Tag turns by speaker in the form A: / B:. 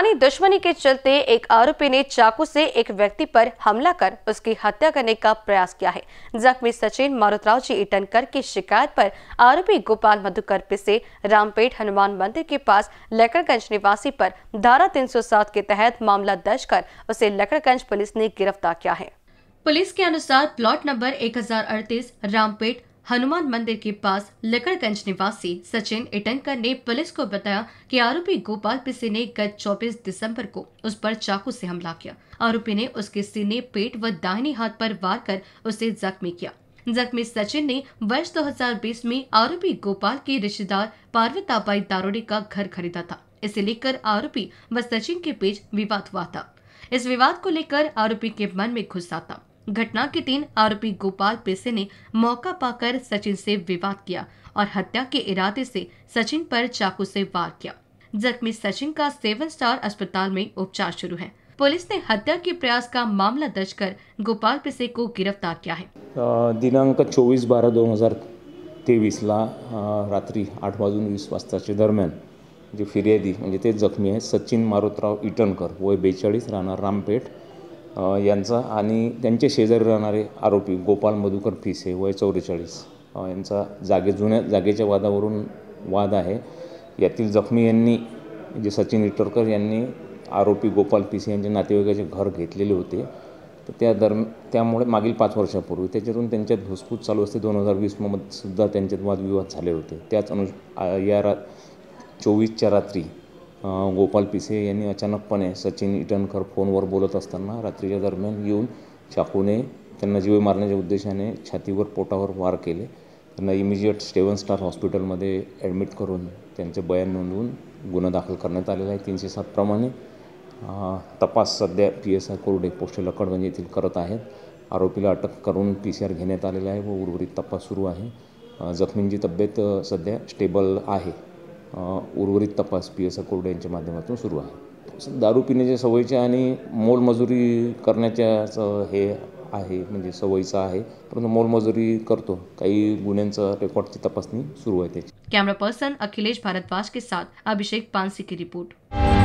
A: पुरानी दुश्मनी के चलते एक आरोपी ने चाकू से एक व्यक्ति पर हमला कर उसकी हत्या करने का प्रयास किया है जख्मी सचिन मारुतराव जी इटनकर की शिकायत पर आरोपी गोपाल मधुकर पिसे रामपेट हनुमान मंदिर के पास लकड़गंज निवासी पर धारा 307 के तहत मामला दर्ज कर उसे लकड़गंज पुलिस ने गिरफ्तार किया है पुलिस के अनुसार प्लॉट नंबर एक रामपेट हनुमान मंदिर के पास लकड़गंज निवासी सचिन इटनकर ने पुलिस को बताया कि आरोपी गोपाल पिसे ने गत 24 दिसंबर को उस पर चाकू से हमला किया आरोपी ने उसके सीने पेट व दाहिने हाथ पर वार कर उसे जख्मी किया जख्मी सचिन ने वर्ष 2020 में आरोपी गोपाल के रिश्तेदार पार्वताबाई दारोड़ी का घर खरीदा था इसे लेकर आरोपी व सचिन के बीच विवाद हुआ था इस विवाद को लेकर आरोपी के मन में गुस्सा था घटना के तीन आरोपी गोपाल पेसे ने मौका पाकर सचिन से विवाद किया और हत्या के इरादे से सचिन पर चाकू से वार किया जख्मी सचिन का सेवन स्टार अस्पताल में उपचार शुरू है पुलिस ने हत्या के प्रयास का मामला दर्ज कर गोपाल पेसे को गिरफ्तार किया है
B: दिनांक चौबीस बारह दो हजार ला रात्रि आठ वाजून वीस वाजताच्या दरम्यान जे फिर्यादी म्हणजे ते जखमी आहेत सचिन मारुतराव इटनकर वय बेचाळीस राहणार रामपेठ यांचा आणि त्यांचे शेजारी राहणारे आरोपी गोपाल मधुकर फिसे वय चौवेचाळीस यांचा जागे जुन्या जागेच्या वादावरून वाद आहे यातील जखमी यांनी जे सचिन इटरकर यांनी आरोपी गोपाल पिसे यांच्या नातेवाईकाचे घर घेतलेले होते तर त्या दरम्यान त्यामुळे मागील पाच वर्षापूर्वी त्याच्यातून त्यांच्यात घुसपूस चालू असते दोन हजार वीसमध्ये सुद्धा त्यांच्यात वादविवाद झाले होते त्याच अनु या रा चोवीसच्या रात्री गोपाल पिसे यांनी अचानकपणे सचिन इटनकर फोनवर बोलत असताना रात्रीच्या दरम्यान येऊन चाकूने त्यांना जीवे मारण्याच्या उद्देशाने छातीवर पोटावर वार केले त्यांना इमिजिएट स्टेवन स्टार हॉस्पिटलमध्ये ॲडमिट करून त्यांचे बयान नोंदवून गुन्हा दाखल करण्यात आलेला आहे तीनशे सातप्रमाणे तपास सध्या पी एस आय कोरडे पोस्ट म्हणजे येथील करत आहेत आरोपीला अटक करून पी सी आर घेण्यात आलेला आहे व उर्वरित तपास सुरू आहे जखमींची तब्येत सध्या स्टेबल आहे उर्वरित तपास पी एस यांच्या माध्यमातून सुरू आहे दारू पिण्याच्या सवयीच्या आणि मोलमजुरी करण्याच्या हे आहे म्हणजे सवयीचं आहे परंतु मोलमजुरी करतो काही गुन्ह्यांचा रेकॉर्डची तपासणी सुरू आहे त्याची
A: कॅमेरा पर्सन अखिलेश भारद्वाज के साथ अभिषेक पानसी की रिपोर्ट